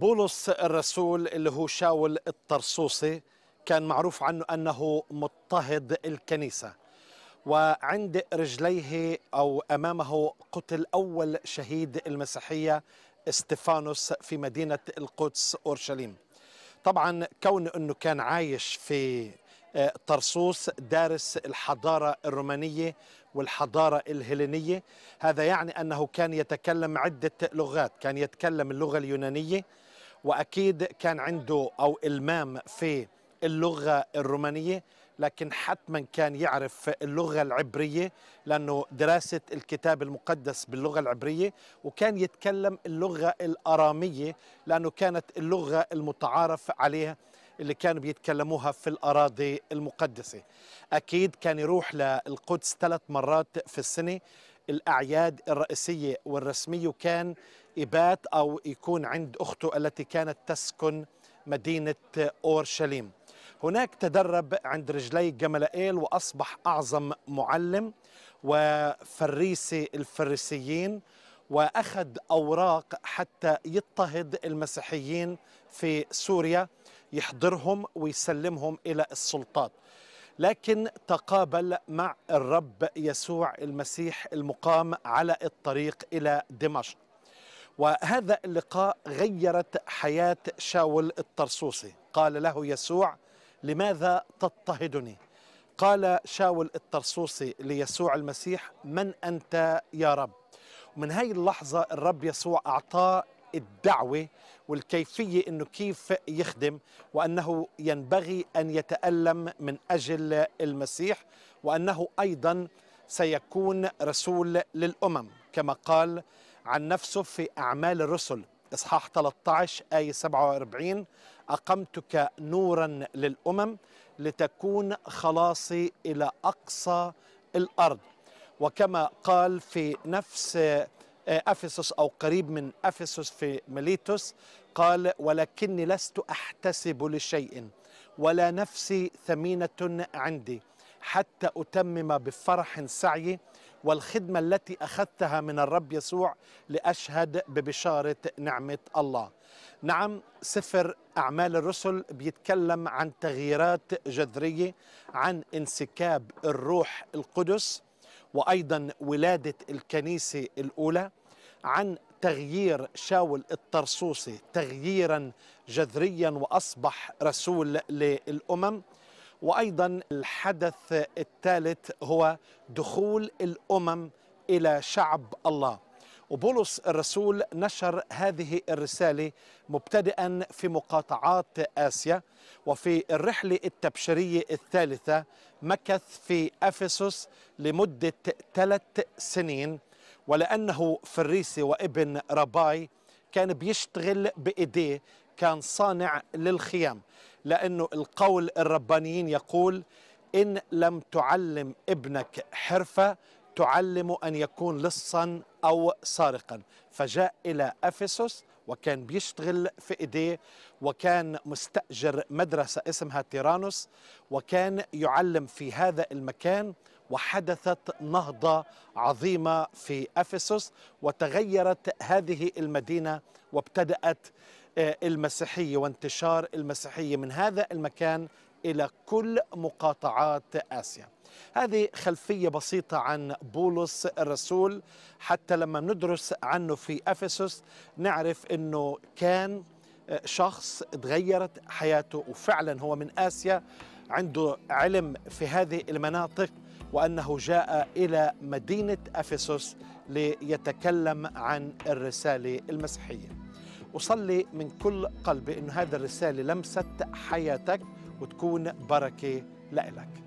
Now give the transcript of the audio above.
بولس الرسول اللي هو شاول الطرسوسي كان معروف عنه أنه مضطهد الكنيسة وعند رجليه أو أمامه قتل أول شهيد المسيحية استفانوس في مدينة القدس أورشليم طبعا كون أنه كان عايش في آه، طرسوس دارس الحضارة الرومانية والحضارة الهلينية هذا يعني أنه كان يتكلم عدة لغات كان يتكلم اللغة اليونانية واكيد كان عنده او المام في اللغه الرومانيه لكن حتما كان يعرف اللغه العبريه لانه دراسه الكتاب المقدس باللغه العبريه وكان يتكلم اللغه الاراميه لانه كانت اللغه المتعارف عليها اللي كانوا بيتكلموها في الأراضي المقدسة أكيد كان يروح للقدس ثلاث مرات في السنة الأعياد الرئيسية والرسمية وكان إبات أو يكون عند أخته التي كانت تسكن مدينة أورشليم هناك تدرب عند رجلي جملائيل وأصبح أعظم معلم وفريسي الفريسيين وأخذ أوراق حتى يضطهد المسيحيين في سوريا يحضرهم ويسلمهم إلى السلطات لكن تقابل مع الرب يسوع المسيح المقام على الطريق إلى دمشق وهذا اللقاء غيرت حياة شاول الطرسوسي قال له يسوع لماذا تضطهدني قال شاول الطرسوسي ليسوع المسيح من أنت يا رب ومن هاي اللحظة الرب يسوع أعطاه الدعوة والكيفية أنه كيف يخدم وأنه ينبغي أن يتألم من أجل المسيح وأنه أيضا سيكون رسول للأمم كما قال عن نفسه في أعمال الرسل إصحاح 13 آية 47 أقمتك نورا للأمم لتكون خلاصي إلى أقصى الأرض وكما قال في نفس آه، أفسس أو قريب من أفسس في ميليتوس قال ولكني لست أحتسب لشيء ولا نفسي ثمينة عندي حتى أتمم بفرح سعي والخدمة التي أخذتها من الرب يسوع لأشهد ببشارة نعمة الله نعم سفر أعمال الرسل بيتكلم عن تغييرات جذرية عن انسكاب الروح القدس وأيضا ولادة الكنيسة الأولى عن تغيير شاول الطرسوسي تغييرا جذريا وأصبح رسول للأمم وايضا الحدث الثالث هو دخول الامم الى شعب الله وبولس الرسول نشر هذه الرسالة مبتدئا في مقاطعات آسيا وفي الرحلة التبشيرية الثالثة مكث في أفسس لمدة ثلاث سنين ولأنه فريسي وابن رباي كان بيشتغل بإيديه كان صانع للخيام لأنه القول الربانيين يقول إن لم تعلم ابنك حرفة تعلم أن يكون لصا أو سارقا فجاء إلى أفسس وكان بيشتغل في إيديه وكان مستأجر مدرسة اسمها تيرانوس وكان يعلم في هذا المكان وحدثت نهضة عظيمة في أفسس وتغيرت هذه المدينة وابتدأت آه، المسيحيه وانتشار المسيحيه من هذا المكان الى كل مقاطعات اسيا. هذه خلفيه بسيطه عن بولس الرسول حتى لما ندرس عنه في افسس نعرف انه كان آه، شخص تغيرت حياته وفعلا هو من اسيا عنده علم في هذه المناطق وانه جاء الى مدينه افسس ليتكلم عن الرساله المسيحيه. وصلي من كل قلبي أن هذه الرسالة لمست حياتك وتكون بركة لإلك